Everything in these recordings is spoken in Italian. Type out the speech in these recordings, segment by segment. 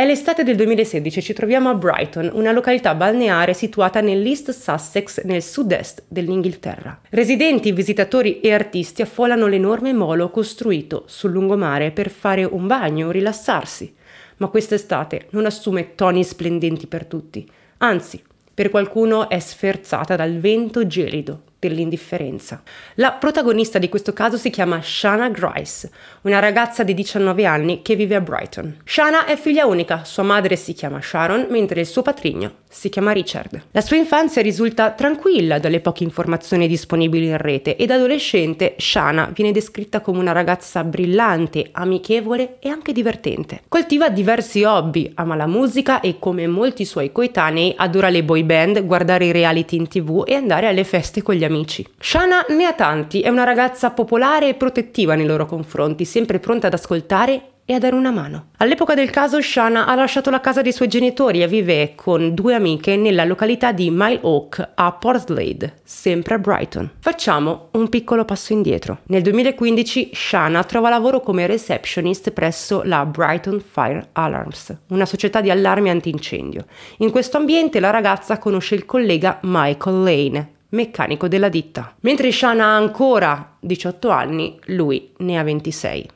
È l'estate del 2016 e ci troviamo a Brighton, una località balneare situata nell'East Sussex, nel sud-est dell'Inghilterra. Residenti, visitatori e artisti affollano l'enorme molo costruito sul lungomare per fare un bagno, o rilassarsi. Ma quest'estate non assume toni splendenti per tutti, anzi, per qualcuno è sferzata dal vento gelido, per l'indifferenza. La protagonista di questo caso si chiama Shana Grice, una ragazza di 19 anni che vive a Brighton. Shana è figlia unica, sua madre si chiama Sharon, mentre il suo patrigno si chiama Richard. La sua infanzia risulta tranquilla dalle poche informazioni disponibili in rete e da adolescente Shana viene descritta come una ragazza brillante, amichevole e anche divertente. Coltiva diversi hobby, ama la musica e come molti suoi coetanei adora le boy band, guardare i reality in tv e andare alle feste con gli amici. Shana ne ha tanti, è una ragazza popolare e protettiva nei loro confronti, sempre pronta ad ascoltare e a dare una mano. All'epoca del caso Shana ha lasciato la casa dei suoi genitori e vive con due amiche nella località di Mile Oak a Portslade, sempre a Brighton. Facciamo un piccolo passo indietro. Nel 2015 Shana trova lavoro come receptionist presso la Brighton Fire Alarms, una società di allarme antincendio. In questo ambiente la ragazza conosce il collega Michael Lane, meccanico della ditta. Mentre Shana ha ancora 18 anni, lui ne ha 26.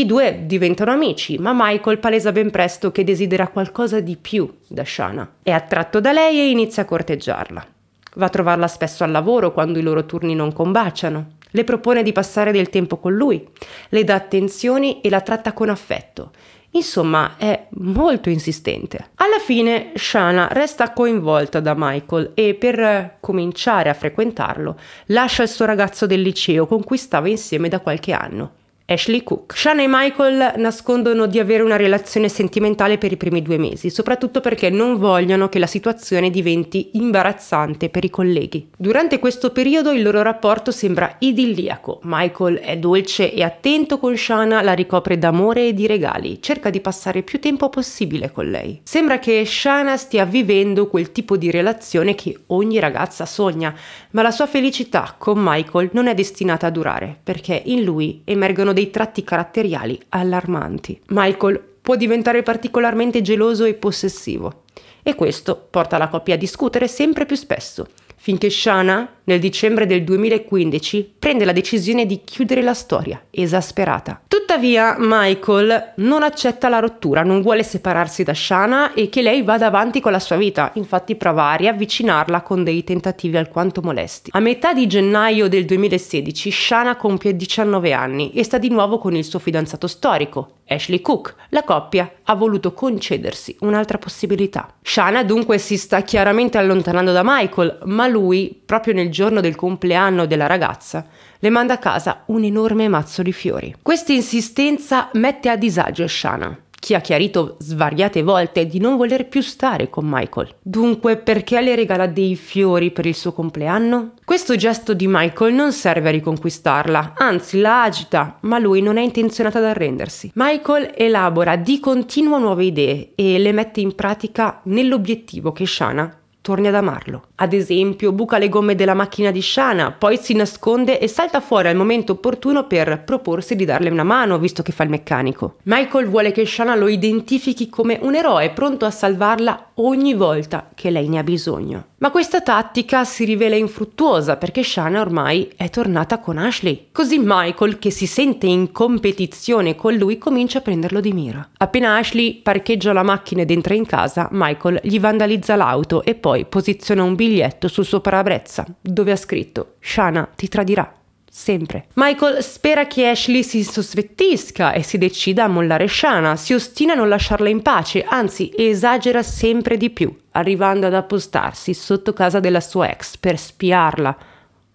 I due diventano amici, ma Michael palesa ben presto che desidera qualcosa di più da Shana. È attratto da lei e inizia a corteggiarla. Va a trovarla spesso al lavoro quando i loro turni non combaciano. Le propone di passare del tempo con lui, le dà attenzioni e la tratta con affetto. Insomma, è molto insistente. Alla fine Shana resta coinvolta da Michael e per eh, cominciare a frequentarlo lascia il suo ragazzo del liceo con cui stava insieme da qualche anno. Ashley Cook. Shana e Michael nascondono di avere una relazione sentimentale per i primi due mesi, soprattutto perché non vogliono che la situazione diventi imbarazzante per i colleghi. Durante questo periodo il loro rapporto sembra idilliaco. Michael è dolce e attento con Shana, la ricopre d'amore e di regali, cerca di passare più tempo possibile con lei. Sembra che Shana stia vivendo quel tipo di relazione che ogni ragazza sogna, ma la sua felicità con Michael non è destinata a durare, perché in lui emergono dei dei tratti caratteriali allarmanti. Michael può diventare particolarmente geloso e possessivo e questo porta la coppia a discutere sempre più spesso finché Shana, nel dicembre del 2015, prende la decisione di chiudere la storia, esasperata. Tuttavia, Michael non accetta la rottura, non vuole separarsi da Shana e che lei vada avanti con la sua vita, infatti prova a riavvicinarla con dei tentativi alquanto molesti. A metà di gennaio del 2016, Shana compie 19 anni e sta di nuovo con il suo fidanzato storico, Ashley Cook. La coppia ha voluto concedersi un'altra possibilità. Shana dunque si sta chiaramente allontanando da Michael, ma lui, proprio nel giorno del compleanno della ragazza, le manda a casa un enorme mazzo di fiori. Questa insistenza mette a disagio Shana, che ha chiarito svariate volte di non voler più stare con Michael. Dunque, perché le regala dei fiori per il suo compleanno? Questo gesto di Michael non serve a riconquistarla, anzi la agita, ma lui non è intenzionato ad arrendersi. Michael elabora di continuo nuove idee e le mette in pratica nell'obiettivo che Shana torni ad amarlo. Ad esempio, buca le gomme della macchina di Shana, poi si nasconde e salta fuori al momento opportuno per proporsi di darle una mano, visto che fa il meccanico. Michael vuole che Shana lo identifichi come un eroe pronto a salvarla ogni volta che lei ne ha bisogno. Ma questa tattica si rivela infruttuosa perché Shana ormai è tornata con Ashley. Così Michael, che si sente in competizione con lui, comincia a prenderlo di mira. Appena Ashley parcheggia la macchina ed entra in casa, Michael gli vandalizza l'auto e poi poi posizionò un biglietto sul suo parabrezza dove ha scritto Shana ti tradirà sempre. Michael spera che Ashley si sospettisca e si decida a mollare Shana, si ostina a non lasciarla in pace, anzi esagera sempre di più, arrivando ad appostarsi sotto casa della sua ex per spiarla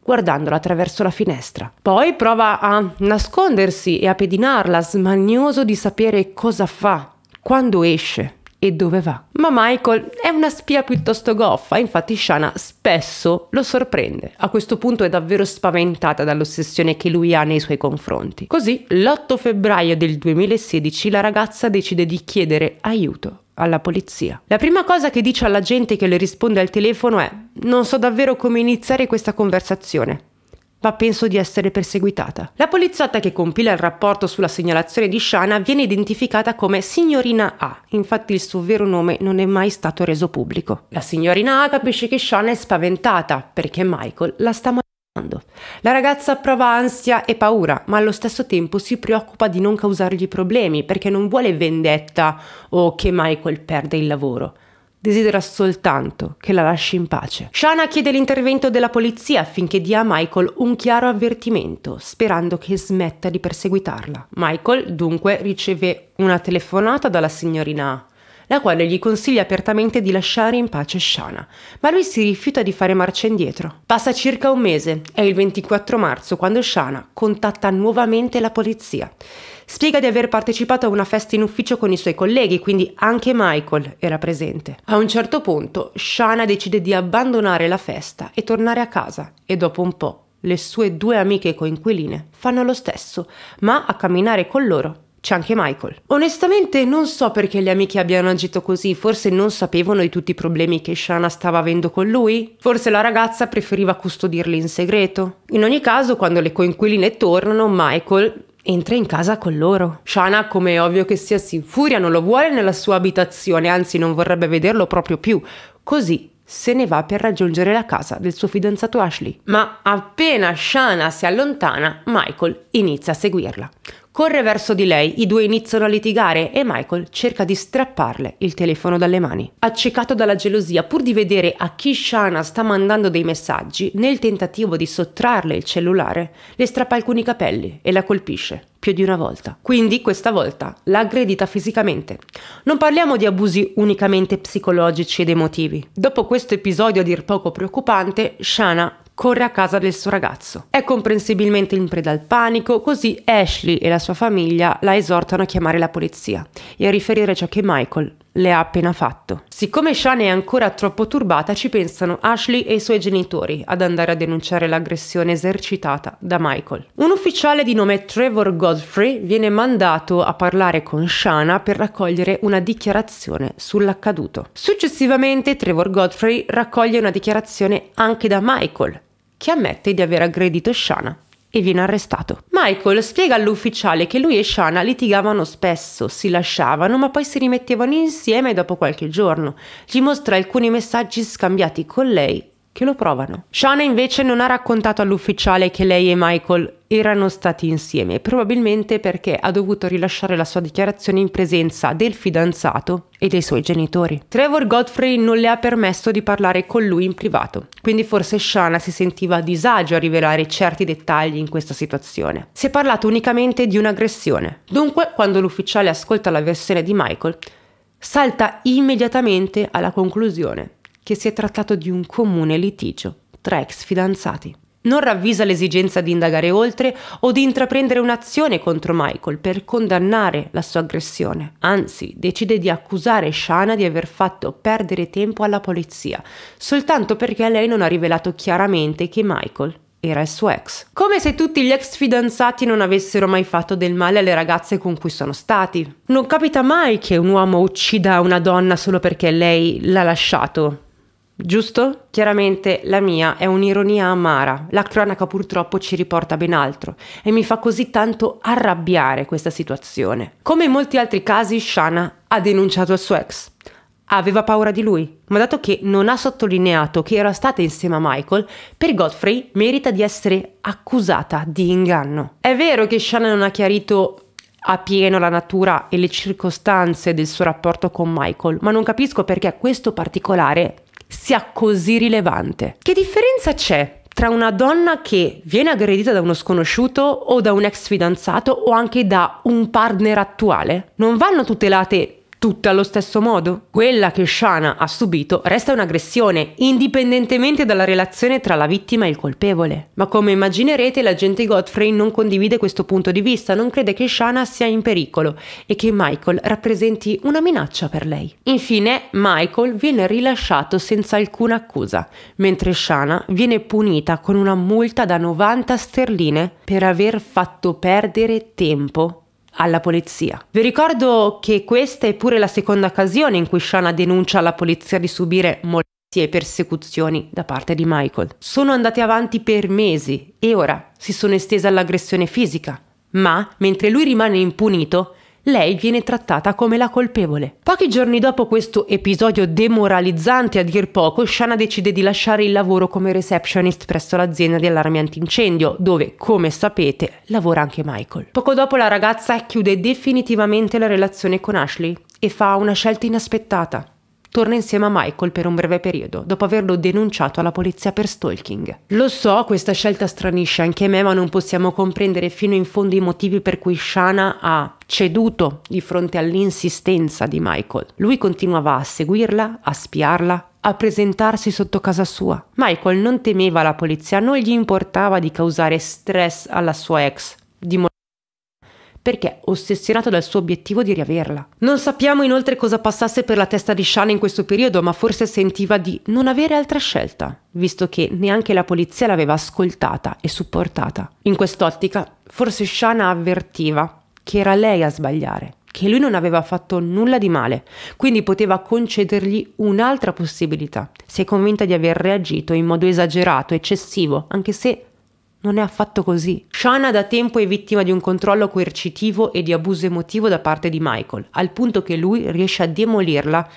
guardandola attraverso la finestra. Poi prova a nascondersi e a pedinarla, smanioso di sapere cosa fa, quando esce e dove va. Ma Michael è una spia piuttosto goffa, infatti Shana spesso lo sorprende. A questo punto è davvero spaventata dall'ossessione che lui ha nei suoi confronti. Così, l'8 febbraio del 2016 la ragazza decide di chiedere aiuto alla polizia. La prima cosa che dice alla gente che le risponde al telefono è non so davvero come iniziare questa conversazione ma penso di essere perseguitata. La poliziotta che compila il rapporto sulla segnalazione di Shana viene identificata come signorina A, infatti il suo vero nome non è mai stato reso pubblico. La signorina A capisce che Shana è spaventata perché Michael la sta mangiando. La ragazza prova ansia e paura, ma allo stesso tempo si preoccupa di non causargli problemi perché non vuole vendetta o che Michael perda il lavoro desidera soltanto che la lasci in pace. Shana chiede l'intervento della polizia affinché dia a Michael un chiaro avvertimento, sperando che smetta di perseguitarla. Michael dunque riceve una telefonata dalla signorina A la quale gli consiglia apertamente di lasciare in pace Shana, ma lui si rifiuta di fare marcia indietro. Passa circa un mese, è il 24 marzo quando Shana contatta nuovamente la polizia. Spiega di aver partecipato a una festa in ufficio con i suoi colleghi, quindi anche Michael era presente. A un certo punto Shana decide di abbandonare la festa e tornare a casa e dopo un po' le sue due amiche coinquiline fanno lo stesso, ma a camminare con loro c'è anche Michael. Onestamente non so perché le amiche abbiano agito così, forse non sapevano di tutti i problemi che Shana stava avendo con lui? Forse la ragazza preferiva custodirli in segreto? In ogni caso, quando le coinquiline tornano, Michael entra in casa con loro. Shana, come è ovvio che sia, si infuria, non lo vuole nella sua abitazione, anzi non vorrebbe vederlo proprio più. Così se ne va per raggiungere la casa del suo fidanzato Ashley. Ma appena Shana si allontana, Michael inizia a seguirla. Corre verso di lei, i due iniziano a litigare e Michael cerca di strapparle il telefono dalle mani. Accecato dalla gelosia, pur di vedere a chi Shana sta mandando dei messaggi, nel tentativo di sottrarle il cellulare, le strappa alcuni capelli e la colpisce più di una volta. Quindi questa volta l'ha aggredita fisicamente. Non parliamo di abusi unicamente psicologici ed emotivi. Dopo questo episodio a dir poco preoccupante, Shana corre a casa del suo ragazzo. È comprensibilmente in preda al panico, così Ashley e la sua famiglia la esortano a chiamare la polizia e a riferire ciò che Michael le ha appena fatto. Siccome Shane è ancora troppo turbata, ci pensano Ashley e i suoi genitori ad andare a denunciare l'aggressione esercitata da Michael. Un ufficiale di nome Trevor Godfrey viene mandato a parlare con Shana per raccogliere una dichiarazione sull'accaduto. Successivamente Trevor Godfrey raccoglie una dichiarazione anche da Michael, che ammette di aver aggredito Shana e viene arrestato. Michael spiega all'ufficiale che lui e Shana litigavano spesso, si lasciavano ma poi si rimettevano insieme dopo qualche giorno. Gli mostra alcuni messaggi scambiati con lei che lo provano. Shana invece non ha raccontato all'ufficiale che lei e Michael erano stati insieme, probabilmente perché ha dovuto rilasciare la sua dichiarazione in presenza del fidanzato e dei suoi genitori. Trevor Godfrey non le ha permesso di parlare con lui in privato, quindi forse Shana si sentiva a disagio a rivelare certi dettagli in questa situazione. Si è parlato unicamente di un'aggressione, dunque quando l'ufficiale ascolta la versione di Michael, salta immediatamente alla conclusione che si è trattato di un comune litigio tra ex fidanzati non ravvisa l'esigenza di indagare oltre o di intraprendere un'azione contro Michael per condannare la sua aggressione, anzi decide di accusare Shana di aver fatto perdere tempo alla polizia, soltanto perché lei non ha rivelato chiaramente che Michael era il suo ex. Come se tutti gli ex fidanzati non avessero mai fatto del male alle ragazze con cui sono stati. Non capita mai che un uomo uccida una donna solo perché lei l'ha lasciato Giusto? Chiaramente la mia è un'ironia amara, la cronaca purtroppo ci riporta ben altro e mi fa così tanto arrabbiare questa situazione. Come in molti altri casi, Shana ha denunciato il suo ex. Aveva paura di lui, ma dato che non ha sottolineato che era stata insieme a Michael, per Godfrey merita di essere accusata di inganno. È vero che Shana non ha chiarito a pieno la natura e le circostanze del suo rapporto con Michael, ma non capisco perché questo particolare sia così rilevante. Che differenza c'è tra una donna che viene aggredita da uno sconosciuto o da un ex fidanzato o anche da un partner attuale? Non vanno tutelate tutte allo stesso modo. Quella che Shana ha subito resta un'aggressione, indipendentemente dalla relazione tra la vittima e il colpevole. Ma come immaginerete, l'agente Godfrey non condivide questo punto di vista, non crede che Shana sia in pericolo e che Michael rappresenti una minaccia per lei. Infine, Michael viene rilasciato senza alcuna accusa, mentre Shana viene punita con una multa da 90 sterline per aver fatto perdere tempo alla polizia. Vi ricordo che questa è pure la seconda occasione in cui Shana denuncia alla polizia di subire molestie e persecuzioni da parte di Michael. Sono andate avanti per mesi e ora si sono estese all'aggressione fisica, ma mentre lui rimane impunito, lei viene trattata come la colpevole. Pochi giorni dopo questo episodio demoralizzante a dir poco, Shana decide di lasciare il lavoro come receptionist presso l'azienda di allarmi antincendio, dove, come sapete, lavora anche Michael. Poco dopo la ragazza chiude definitivamente la relazione con Ashley e fa una scelta inaspettata torna insieme a Michael per un breve periodo, dopo averlo denunciato alla polizia per stalking. Lo so, questa scelta stranisce anche me, ma non possiamo comprendere fino in fondo i motivi per cui Shana ha ceduto di fronte all'insistenza di Michael. Lui continuava a seguirla, a spiarla, a presentarsi sotto casa sua. Michael non temeva la polizia, non gli importava di causare stress alla sua ex, di perché ossessionato dal suo obiettivo di riaverla. Non sappiamo inoltre cosa passasse per la testa di Shana in questo periodo, ma forse sentiva di non avere altra scelta, visto che neanche la polizia l'aveva ascoltata e supportata. In quest'ottica, forse Shana avvertiva che era lei a sbagliare, che lui non aveva fatto nulla di male, quindi poteva concedergli un'altra possibilità. Si è convinta di aver reagito in modo esagerato, eccessivo, anche se non è affatto così. Shana da tempo è vittima di un controllo coercitivo e di abuso emotivo da parte di Michael, al punto che lui riesce a demolirla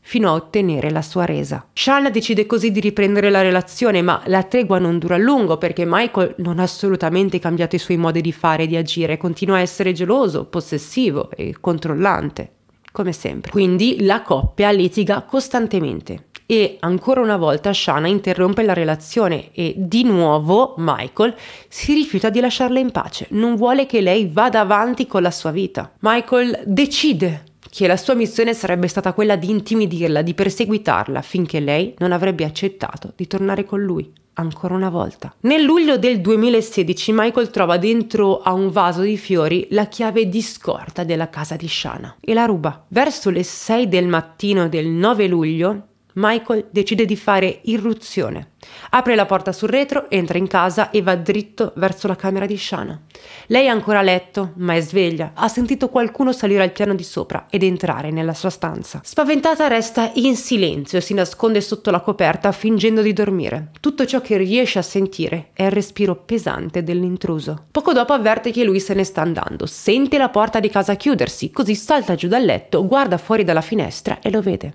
fino a ottenere la sua resa. Shana decide così di riprendere la relazione, ma la tregua non dura a lungo perché Michael non ha assolutamente cambiato i suoi modi di fare e di agire, continua a essere geloso, possessivo e controllante, come sempre. Quindi la coppia litiga costantemente e ancora una volta Shana interrompe la relazione e di nuovo Michael si rifiuta di lasciarla in pace, non vuole che lei vada avanti con la sua vita. Michael decide che la sua missione sarebbe stata quella di intimidirla, di perseguitarla, finché lei non avrebbe accettato di tornare con lui. Ancora una volta. Nel luglio del 2016 Michael trova dentro a un vaso di fiori la chiave di scorta della casa di Shana e la ruba. Verso le 6 del mattino del 9 luglio Michael decide di fare irruzione. Apre la porta sul retro, entra in casa e va dritto verso la camera di Shana. Lei è ancora a letto, ma è sveglia. Ha sentito qualcuno salire al piano di sopra ed entrare nella sua stanza. Spaventata resta in silenzio e si nasconde sotto la coperta fingendo di dormire. Tutto ciò che riesce a sentire è il respiro pesante dell'intruso. Poco dopo avverte che lui se ne sta andando. Sente la porta di casa chiudersi, così salta giù dal letto, guarda fuori dalla finestra e lo vede.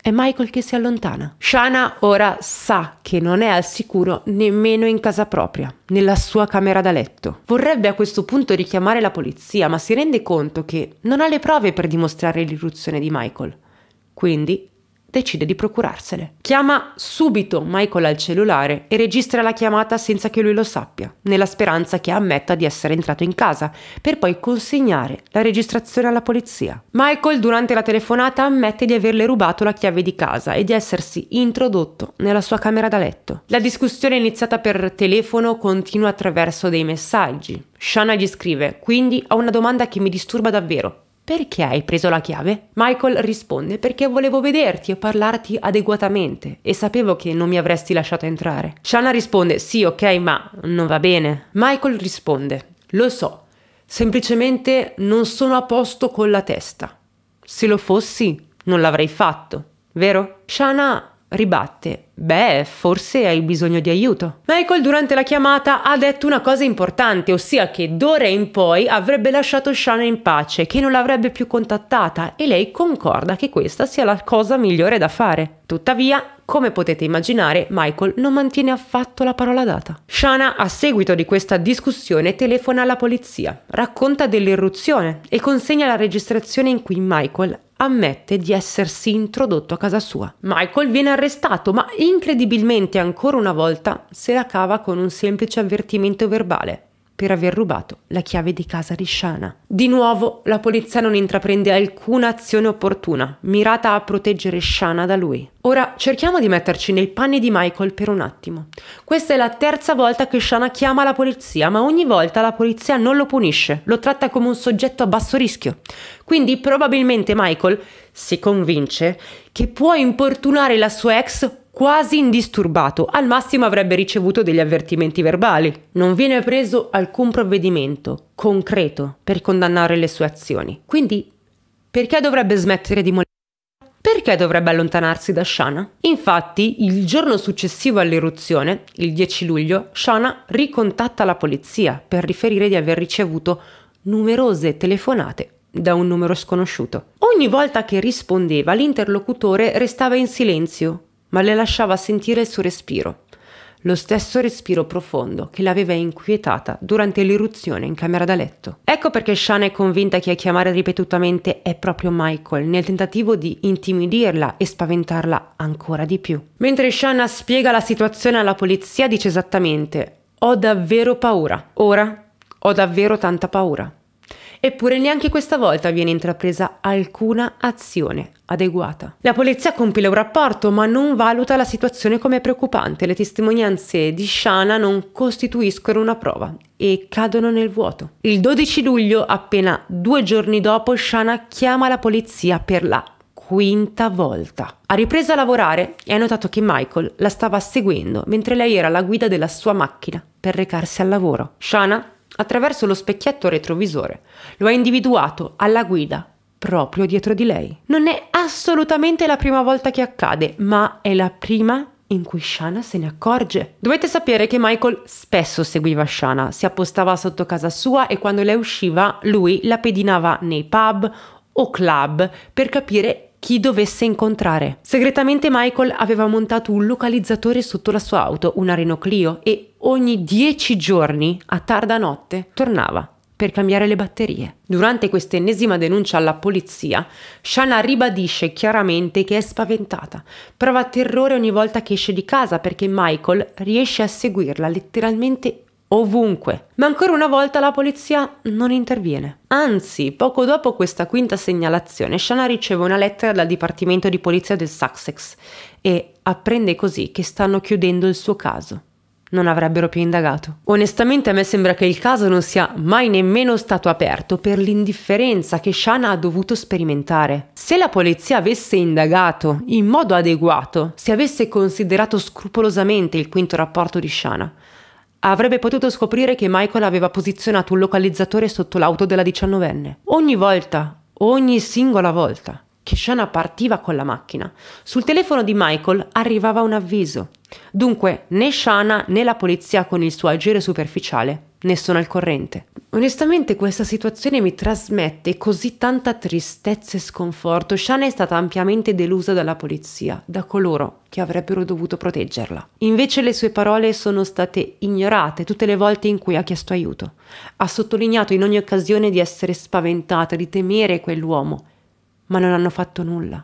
È Michael che si allontana. Shana ora sa che non è al sicuro nemmeno in casa propria, nella sua camera da letto. Vorrebbe a questo punto richiamare la polizia, ma si rende conto che non ha le prove per dimostrare l'irruzione di Michael. Quindi decide di procurarsele. Chiama subito Michael al cellulare e registra la chiamata senza che lui lo sappia, nella speranza che ammetta di essere entrato in casa, per poi consegnare la registrazione alla polizia. Michael durante la telefonata ammette di averle rubato la chiave di casa e di essersi introdotto nella sua camera da letto. La discussione iniziata per telefono continua attraverso dei messaggi. Shanna gli scrive, quindi ho una domanda che mi disturba davvero. Perché hai preso la chiave? Michael risponde perché volevo vederti e parlarti adeguatamente e sapevo che non mi avresti lasciato entrare. Shanna risponde sì ok ma non va bene. Michael risponde lo so, semplicemente non sono a posto con la testa. Se lo fossi non l'avrei fatto, vero? Shanna Ribatte, beh, forse hai bisogno di aiuto. Michael durante la chiamata ha detto una cosa importante, ossia che d'ora in poi avrebbe lasciato Shana in pace, che non l'avrebbe più contattata e lei concorda che questa sia la cosa migliore da fare. Tuttavia, come potete immaginare, Michael non mantiene affatto la parola data. Shana, a seguito di questa discussione, telefona alla polizia, racconta dell'irruzione e consegna la registrazione in cui Michael ammette di essersi introdotto a casa sua. Michael viene arrestato, ma incredibilmente ancora una volta se la cava con un semplice avvertimento verbale per aver rubato la chiave di casa di Shana. Di nuovo, la polizia non intraprende alcuna azione opportuna, mirata a proteggere Shana da lui. Ora cerchiamo di metterci nei panni di Michael per un attimo. Questa è la terza volta che Shana chiama la polizia, ma ogni volta la polizia non lo punisce, lo tratta come un soggetto a basso rischio. Quindi probabilmente Michael si convince che può importunare la sua ex quasi indisturbato, al massimo avrebbe ricevuto degli avvertimenti verbali. Non viene preso alcun provvedimento concreto per condannare le sue azioni. Quindi, perché dovrebbe smettere di molestare? Perché dovrebbe allontanarsi da Shana? Infatti, il giorno successivo all'eruzione, il 10 luglio, Shana ricontatta la polizia per riferire di aver ricevuto numerose telefonate da un numero sconosciuto. Ogni volta che rispondeva, l'interlocutore restava in silenzio, ma le lasciava sentire il suo respiro, lo stesso respiro profondo che l'aveva inquietata durante l'irruzione in camera da letto. Ecco perché Shana è convinta che a chiamare ripetutamente è proprio Michael, nel tentativo di intimidirla e spaventarla ancora di più. Mentre Shana spiega la situazione alla polizia dice esattamente Ho davvero paura. Ora ho davvero tanta paura. Eppure neanche questa volta viene intrapresa alcuna azione adeguata. La polizia compila un rapporto ma non valuta la situazione come preoccupante. Le testimonianze di Shana non costituiscono una prova e cadono nel vuoto. Il 12 luglio, appena due giorni dopo, Shana chiama la polizia per la quinta volta. Ha ripreso a lavorare e ha notato che Michael la stava seguendo mentre lei era la guida della sua macchina per recarsi al lavoro. Shana attraverso lo specchietto retrovisore. Lo ha individuato alla guida, proprio dietro di lei. Non è assolutamente la prima volta che accade, ma è la prima in cui Shana se ne accorge. Dovete sapere che Michael spesso seguiva Shana, si appostava sotto casa sua e quando lei usciva lui la pedinava nei pub o club per capire chi dovesse incontrare. Segretamente Michael aveva montato un localizzatore sotto la sua auto, un Areno Clio, e ogni dieci giorni, a tarda notte, tornava per cambiare le batterie. Durante quest'ennesima denuncia alla polizia, Shana ribadisce chiaramente che è spaventata, prova terrore ogni volta che esce di casa perché Michael riesce a seguirla letteralmente ovunque. Ma ancora una volta la polizia non interviene. Anzi, poco dopo questa quinta segnalazione, Shana riceve una lettera dal Dipartimento di Polizia del Sussex e apprende così che stanno chiudendo il suo caso. Non avrebbero più indagato. Onestamente a me sembra che il caso non sia mai nemmeno stato aperto per l'indifferenza che Shana ha dovuto sperimentare. Se la polizia avesse indagato in modo adeguato, se avesse considerato scrupolosamente il quinto rapporto di Shana, avrebbe potuto scoprire che Michael aveva posizionato un localizzatore sotto l'auto della diciannovenne. Ogni volta, ogni singola volta che Shana partiva con la macchina. Sul telefono di Michael arrivava un avviso. Dunque, né Shana né la polizia con il suo agire superficiale ne sono al corrente. Onestamente questa situazione mi trasmette così tanta tristezza e sconforto. Shana è stata ampiamente delusa dalla polizia, da coloro che avrebbero dovuto proteggerla. Invece le sue parole sono state ignorate tutte le volte in cui ha chiesto aiuto. Ha sottolineato in ogni occasione di essere spaventata, di temere quell'uomo ma non hanno fatto nulla.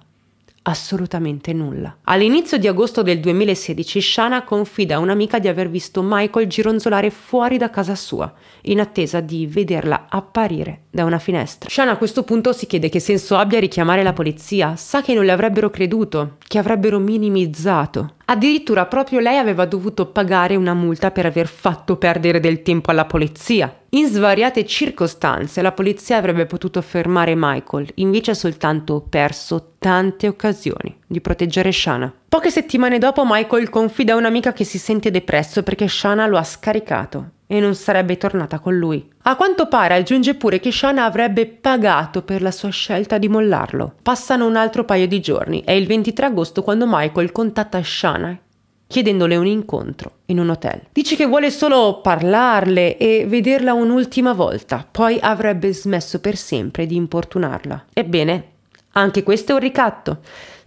Assolutamente nulla. All'inizio di agosto del 2016 Shana confida a un'amica di aver visto Michael gironzolare fuori da casa sua, in attesa di vederla apparire da una finestra. Shana a questo punto si chiede che senso abbia richiamare la polizia, sa che non le avrebbero creduto, che avrebbero minimizzato Addirittura proprio lei aveva dovuto pagare una multa per aver fatto perdere del tempo alla polizia. In svariate circostanze la polizia avrebbe potuto fermare Michael, invece ha soltanto perso tante occasioni di proteggere Shana. Poche settimane dopo Michael confida a un'amica che si sente depresso perché Shana lo ha scaricato e non sarebbe tornata con lui. A quanto pare aggiunge pure che Shana avrebbe pagato per la sua scelta di mollarlo. Passano un altro paio di giorni, è il 23 agosto quando Michael contatta Shana chiedendole un incontro in un hotel. Dice che vuole solo parlarle e vederla un'ultima volta, poi avrebbe smesso per sempre di importunarla. Ebbene, anche questo è un ricatto.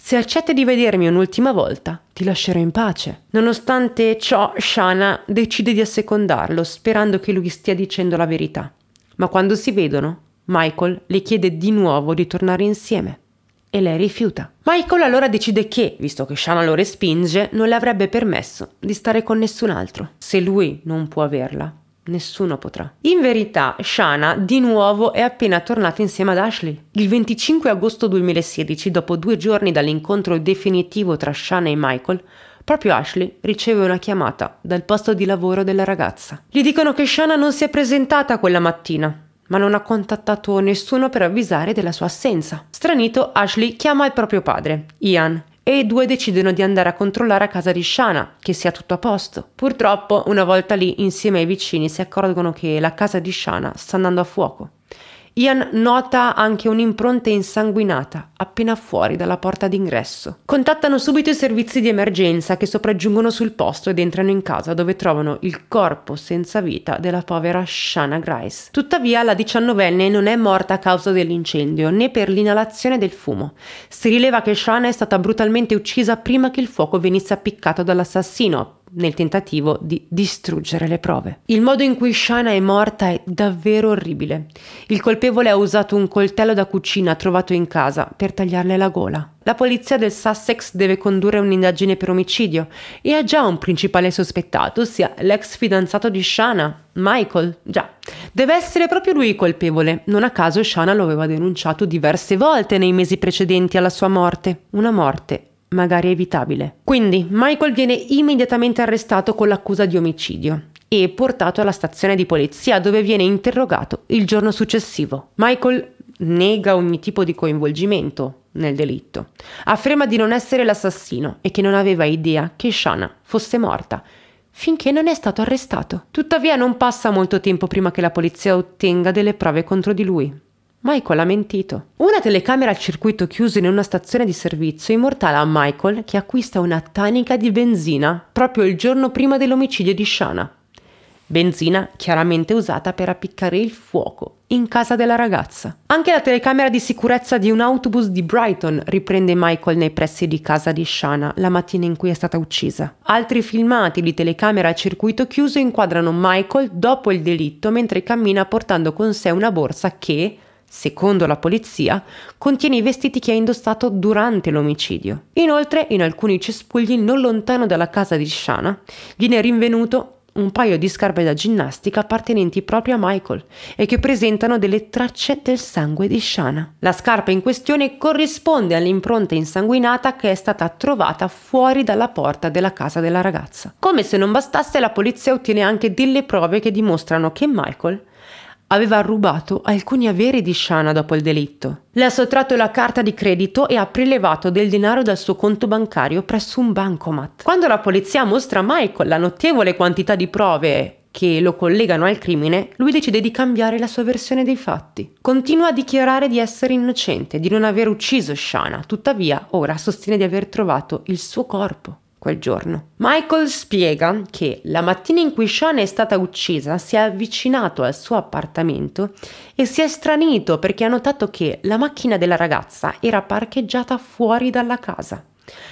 Se accetti di vedermi un'ultima volta, ti lascerò in pace. Nonostante ciò, Shana decide di assecondarlo, sperando che lui stia dicendo la verità. Ma quando si vedono, Michael le chiede di nuovo di tornare insieme e lei rifiuta. Michael allora decide che, visto che Shana lo respinge, non le avrebbe permesso di stare con nessun altro. Se lui non può averla, Nessuno potrà. In verità, Shana di nuovo è appena tornata insieme ad Ashley. Il 25 agosto 2016, dopo due giorni dall'incontro definitivo tra Shana e Michael, proprio Ashley riceve una chiamata dal posto di lavoro della ragazza. Gli dicono che Shana non si è presentata quella mattina, ma non ha contattato nessuno per avvisare della sua assenza. Stranito, Ashley chiama il proprio padre, Ian, e i due decidono di andare a controllare a casa di Shana che sia tutto a posto. Purtroppo, una volta lì, insieme ai vicini si accorgono che la casa di Shana sta andando a fuoco. Ian nota anche un'impronta insanguinata appena fuori dalla porta d'ingresso. Contattano subito i servizi di emergenza che sopraggiungono sul posto ed entrano in casa dove trovano il corpo senza vita della povera Shana Grice. Tuttavia la diciannovenne non è morta a causa dell'incendio né per l'inalazione del fumo. Si rileva che Shana è stata brutalmente uccisa prima che il fuoco venisse appiccato dall'assassino, nel tentativo di distruggere le prove. Il modo in cui Shana è morta è davvero orribile. Il colpevole ha usato un coltello da cucina trovato in casa per tagliarle la gola. La polizia del Sussex deve condurre un'indagine per omicidio e ha già un principale sospettato, ossia l'ex fidanzato di Shana, Michael. Già, deve essere proprio lui il colpevole. Non a caso Shana lo aveva denunciato diverse volte nei mesi precedenti alla sua morte. Una morte magari evitabile. Quindi Michael viene immediatamente arrestato con l'accusa di omicidio e portato alla stazione di polizia dove viene interrogato il giorno successivo. Michael nega ogni tipo di coinvolgimento nel delitto, afferma di non essere l'assassino e che non aveva idea che Shana fosse morta finché non è stato arrestato. Tuttavia non passa molto tempo prima che la polizia ottenga delle prove contro di lui. Michael ha mentito. Una telecamera al circuito chiuso in una stazione di servizio immortala Michael che acquista una tanica di benzina proprio il giorno prima dell'omicidio di Shana. Benzina chiaramente usata per appiccare il fuoco in casa della ragazza. Anche la telecamera di sicurezza di un autobus di Brighton riprende Michael nei pressi di casa di Shana la mattina in cui è stata uccisa. Altri filmati di telecamera a circuito chiuso inquadrano Michael dopo il delitto mentre cammina portando con sé una borsa che, secondo la polizia, contiene i vestiti che ha indossato durante l'omicidio. Inoltre, in alcuni cespugli non lontano dalla casa di Shana, viene rinvenuto un paio di scarpe da ginnastica appartenenti proprio a Michael e che presentano delle tracce del sangue di Shana. La scarpa in questione corrisponde all'impronta insanguinata che è stata trovata fuori dalla porta della casa della ragazza. Come se non bastasse, la polizia ottiene anche delle prove che dimostrano che Michael aveva rubato alcuni averi di Shana dopo il delitto. Le ha sottratto la carta di credito e ha prelevato del denaro dal suo conto bancario presso un bancomat. Quando la polizia mostra a Michael la notevole quantità di prove che lo collegano al crimine, lui decide di cambiare la sua versione dei fatti. Continua a dichiarare di essere innocente, di non aver ucciso Shana, tuttavia ora sostiene di aver trovato il suo corpo quel giorno. Michael spiega che la mattina in cui Sean è stata uccisa si è avvicinato al suo appartamento e si è stranito perché ha notato che la macchina della ragazza era parcheggiata fuori dalla casa.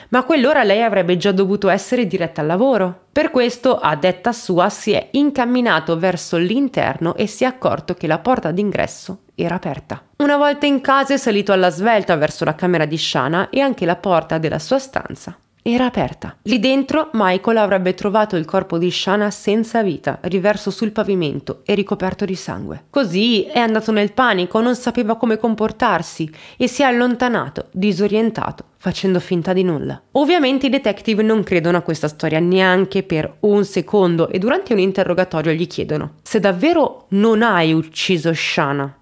Ma a quell'ora lei avrebbe già dovuto essere diretta al lavoro. Per questo, a detta sua, si è incamminato verso l'interno e si è accorto che la porta d'ingresso era aperta. Una volta in casa è salito alla svelta verso la camera di Shana e anche la porta della sua stanza era aperta. Lì dentro Michael avrebbe trovato il corpo di Shana senza vita, riverso sul pavimento e ricoperto di sangue. Così è andato nel panico, non sapeva come comportarsi e si è allontanato, disorientato, facendo finta di nulla. Ovviamente i detective non credono a questa storia neanche per un secondo e durante un interrogatorio gli chiedono se davvero non hai ucciso Shana.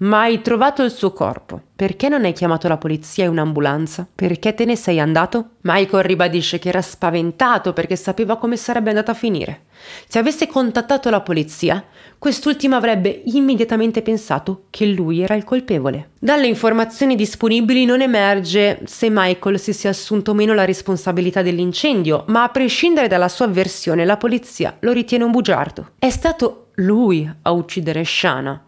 Mai trovato il suo corpo. Perché non hai chiamato la polizia e un'ambulanza? Perché te ne sei andato? Michael ribadisce che era spaventato perché sapeva come sarebbe andata a finire. Se avesse contattato la polizia, quest'ultima avrebbe immediatamente pensato che lui era il colpevole. Dalle informazioni disponibili non emerge se Michael si sia assunto o meno la responsabilità dell'incendio, ma a prescindere dalla sua versione, la polizia lo ritiene un bugiardo. È stato lui a uccidere Shana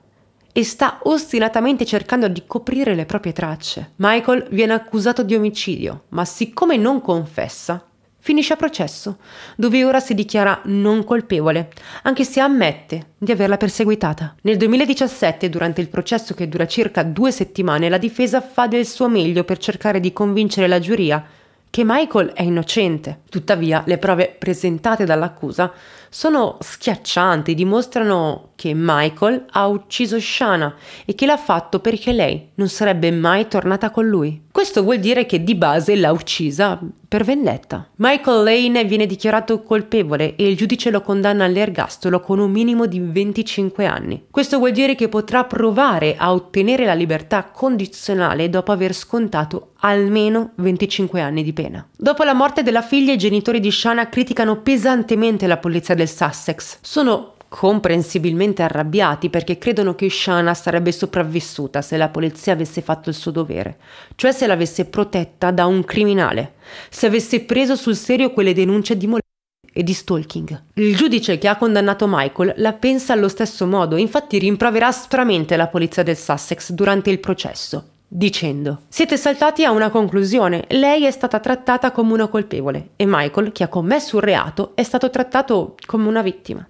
e sta ostinatamente cercando di coprire le proprie tracce. Michael viene accusato di omicidio, ma siccome non confessa, finisce a processo, dove ora si dichiara non colpevole, anche se ammette di averla perseguitata. Nel 2017, durante il processo che dura circa due settimane, la difesa fa del suo meglio per cercare di convincere la giuria che Michael è innocente. Tuttavia, le prove presentate dall'accusa sono schiaccianti, dimostrano che Michael ha ucciso Shana e che l'ha fatto perché lei non sarebbe mai tornata con lui. Questo vuol dire che di base l'ha uccisa per vendetta. Michael Lane viene dichiarato colpevole e il giudice lo condanna all'ergastolo con un minimo di 25 anni. Questo vuol dire che potrà provare a ottenere la libertà condizionale dopo aver scontato almeno 25 anni di pena. Dopo la morte della figlia, i genitori di Shana criticano pesantemente la polizia del Sussex. Sono comprensibilmente arrabbiati perché credono che Shana sarebbe sopravvissuta se la polizia avesse fatto il suo dovere, cioè se l'avesse protetta da un criminale, se avesse preso sul serio quelle denunce di molestia e di stalking. Il giudice che ha condannato Michael la pensa allo stesso modo, infatti rimproverà aspramente la polizia del Sussex durante il processo dicendo Siete saltati a una conclusione, lei è stata trattata come una colpevole e Michael, che ha commesso un reato, è stato trattato come una vittima.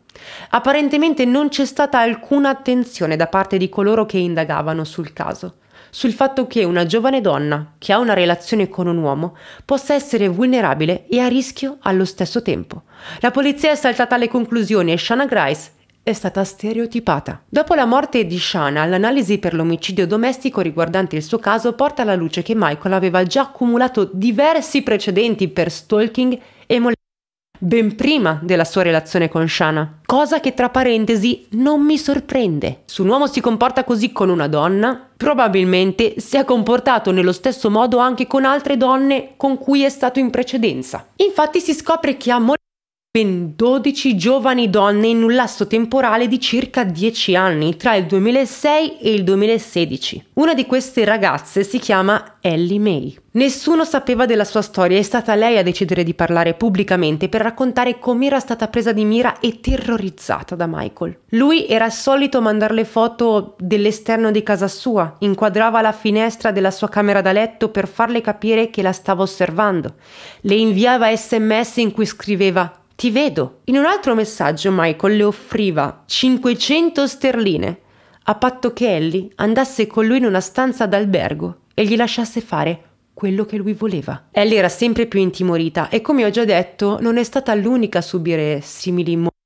Apparentemente non c'è stata alcuna attenzione da parte di coloro che indagavano sul caso, sul fatto che una giovane donna che ha una relazione con un uomo possa essere vulnerabile e a rischio allo stesso tempo. La polizia è saltata alle conclusioni e Shanna Grice è stata stereotipata. Dopo la morte di Shana, l'analisi per l'omicidio domestico riguardante il suo caso porta alla luce che Michael aveva già accumulato diversi precedenti per stalking e molestia ben prima della sua relazione con Shana, cosa che tra parentesi non mi sorprende. Se un uomo si comporta così con una donna, probabilmente si è comportato nello stesso modo anche con altre donne con cui è stato in precedenza. Infatti si scopre che ha molto ben 12 giovani donne in un lasso temporale di circa 10 anni tra il 2006 e il 2016. Una di queste ragazze si chiama Ellie May. Nessuno sapeva della sua storia, è stata lei a decidere di parlare pubblicamente per raccontare com'era stata presa di mira e terrorizzata da Michael. Lui era solito mandarle foto dell'esterno di casa sua, inquadrava la finestra della sua camera da letto per farle capire che la stava osservando. Le inviava sms in cui scriveva ti vedo. In un altro messaggio Michael le offriva 500 sterline, a patto che Ellie andasse con lui in una stanza d'albergo e gli lasciasse fare quello che lui voleva. Ellie era sempre più intimorita e come ho già detto non è stata l'unica a subire simili morti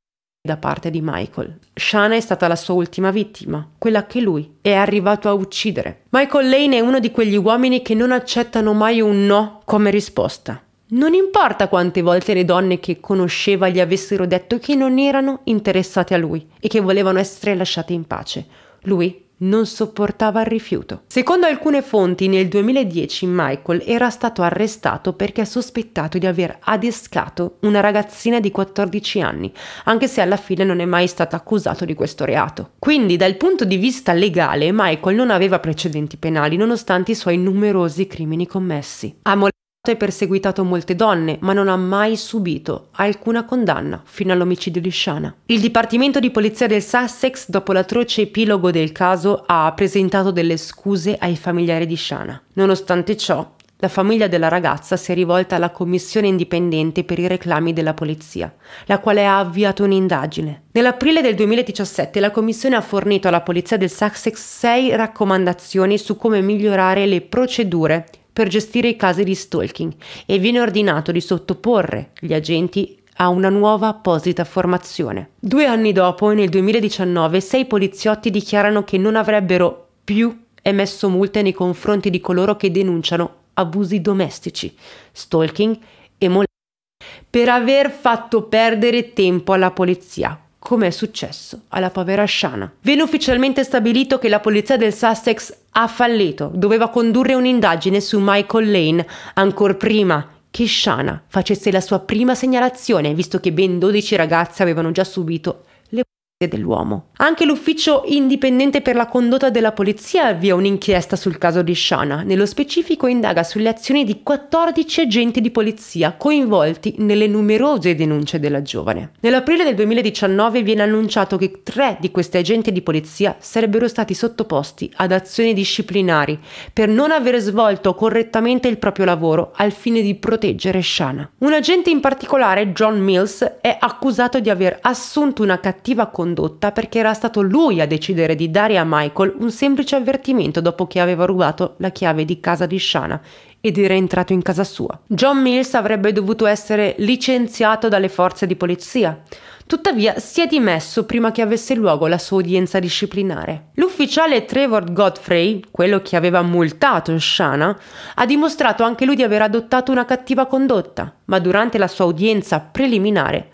da parte di Michael. Shana è stata la sua ultima vittima, quella che lui è arrivato a uccidere. Michael Lane è uno di quegli uomini che non accettano mai un no come risposta. Non importa quante volte le donne che conosceva gli avessero detto che non erano interessate a lui e che volevano essere lasciate in pace, lui non sopportava il rifiuto. Secondo alcune fonti, nel 2010 Michael era stato arrestato perché sospettato di aver adescato una ragazzina di 14 anni, anche se alla fine non è mai stato accusato di questo reato. Quindi, dal punto di vista legale, Michael non aveva precedenti penali nonostante i suoi numerosi crimini commessi. A Ha e perseguitato molte donne, ma non ha mai subito alcuna condanna fino all'omicidio di Shana. Il Dipartimento di Polizia del Sussex, dopo l'atroce epilogo del caso, ha presentato delle scuse ai familiari di Shana. Nonostante ciò, la famiglia della ragazza si è rivolta alla Commissione indipendente per i reclami della polizia, la quale ha avviato un'indagine. Nell'aprile del 2017 la Commissione ha fornito alla Polizia del Sussex sei raccomandazioni su come migliorare le procedure per gestire i casi di stalking e viene ordinato di sottoporre gli agenti a una nuova apposita formazione. Due anni dopo, nel 2019, sei poliziotti dichiarano che non avrebbero più emesso multe nei confronti di coloro che denunciano abusi domestici, stalking e molestie per aver fatto perdere tempo alla polizia come è successo alla povera Shana. Viene ufficialmente stabilito che la polizia del Sussex ha fallito, doveva condurre un'indagine su Michael Lane ancora prima che Shana facesse la sua prima segnalazione, visto che ben 12 ragazze avevano già subito dell'uomo. Anche l'Ufficio indipendente per la condotta della polizia avvia un'inchiesta sul caso di Shana. Nello specifico indaga sulle azioni di 14 agenti di polizia coinvolti nelle numerose denunce della giovane. Nell'aprile del 2019 viene annunciato che tre di questi agenti di polizia sarebbero stati sottoposti ad azioni disciplinari per non aver svolto correttamente il proprio lavoro al fine di proteggere Shana. Un agente in particolare, John Mills, è accusato di aver assunto una cattiva condotta condotta perché era stato lui a decidere di dare a Michael un semplice avvertimento dopo che aveva rubato la chiave di casa di Shana ed era entrato in casa sua. John Mills avrebbe dovuto essere licenziato dalle forze di polizia. Tuttavia si è dimesso prima che avesse luogo la sua udienza disciplinare. L'ufficiale Trevor Godfrey, quello che aveva multato Shana, ha dimostrato anche lui di aver adottato una cattiva condotta, ma durante la sua udienza preliminare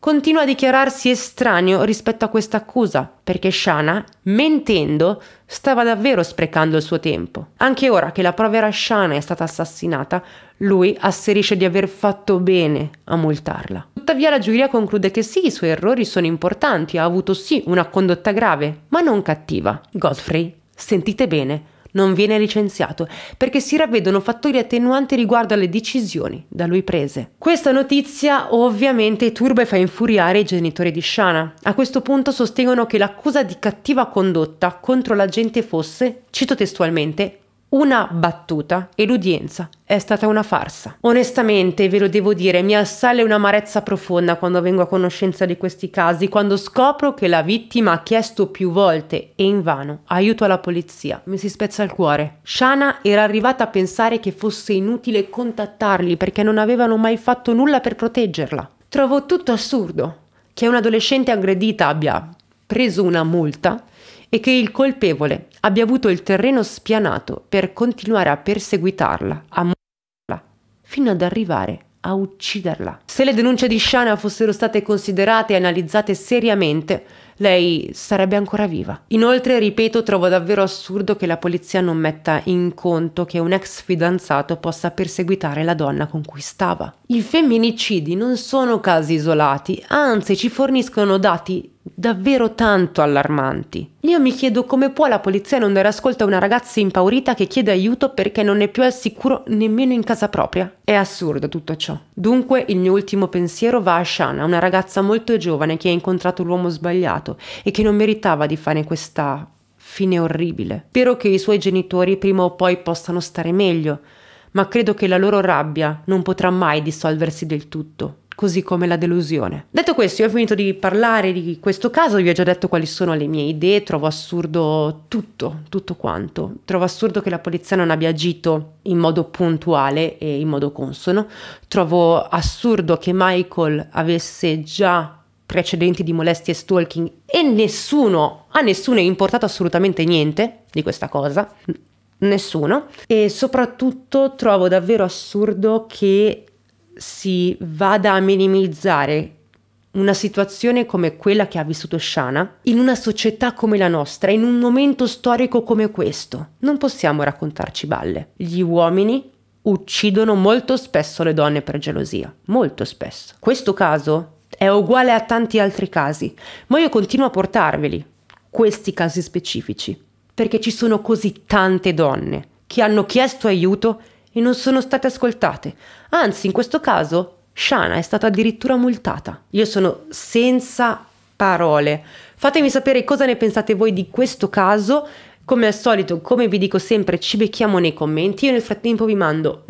continua a dichiararsi estraneo rispetto a questa accusa, perché Shana, mentendo, stava davvero sprecando il suo tempo. Anche ora che la povera Shana è stata assassinata, lui asserisce di aver fatto bene a multarla. Tuttavia la giuria conclude che sì, i suoi errori sono importanti, ha avuto sì una condotta grave, ma non cattiva. Godfrey, sentite bene, non viene licenziato perché si ravvedono fattori attenuanti riguardo alle decisioni da lui prese. Questa notizia ovviamente turba e fa infuriare i genitori di Shana. A questo punto sostengono che l'accusa di cattiva condotta contro l'agente fosse, cito testualmente, una battuta e l'udienza è stata una farsa. Onestamente, ve lo devo dire, mi assale un'amarezza profonda quando vengo a conoscenza di questi casi, quando scopro che la vittima ha chiesto più volte e invano aiuto alla polizia. Mi si spezza il cuore. Shana era arrivata a pensare che fosse inutile contattarli perché non avevano mai fatto nulla per proteggerla. Trovo tutto assurdo che un adolescente aggredita abbia preso una multa e che il colpevole abbia avuto il terreno spianato per continuare a perseguitarla, a morirla, fino ad arrivare a ucciderla. Se le denunce di Shana fossero state considerate e analizzate seriamente, lei sarebbe ancora viva. Inoltre, ripeto, trovo davvero assurdo che la polizia non metta in conto che un ex fidanzato possa perseguitare la donna con cui stava. I femminicidi non sono casi isolati, anzi ci forniscono dati davvero tanto allarmanti. Io mi chiedo come può la polizia non dare ascolto a una ragazza impaurita che chiede aiuto perché non è più al sicuro nemmeno in casa propria. È assurdo tutto ciò. Dunque il mio ultimo pensiero va a Shana, una ragazza molto giovane che ha incontrato l'uomo sbagliato e che non meritava di fare questa fine orribile. Spero che i suoi genitori prima o poi possano stare meglio, ma credo che la loro rabbia non potrà mai dissolversi del tutto così come la delusione. Detto questo, io ho finito di parlare di questo caso, vi ho già detto quali sono le mie idee, trovo assurdo tutto, tutto quanto. Trovo assurdo che la polizia non abbia agito in modo puntuale e in modo consono. Trovo assurdo che Michael avesse già precedenti di molestie e stalking e nessuno, a nessuno è importato assolutamente niente di questa cosa. Nessuno. E soprattutto trovo davvero assurdo che si vada a minimizzare una situazione come quella che ha vissuto Shana in una società come la nostra, in un momento storico come questo. Non possiamo raccontarci balle. Gli uomini uccidono molto spesso le donne per gelosia, molto spesso. Questo caso è uguale a tanti altri casi, ma io continuo a portarveli, questi casi specifici, perché ci sono così tante donne che hanno chiesto aiuto e non sono state ascoltate. Anzi, in questo caso, Shana è stata addirittura multata. Io sono senza parole. Fatemi sapere cosa ne pensate voi di questo caso. Come al solito, come vi dico sempre, ci becchiamo nei commenti. Io nel frattempo vi mando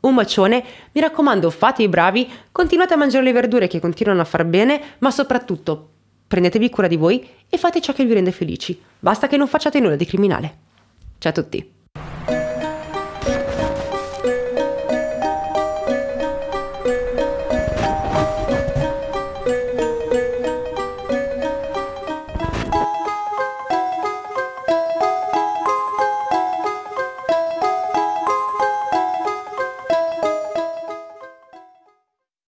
un bacione. Mi raccomando, fate i bravi, continuate a mangiare le verdure che continuano a far bene, ma soprattutto prendetevi cura di voi e fate ciò che vi rende felici. Basta che non facciate nulla di criminale. Ciao a tutti!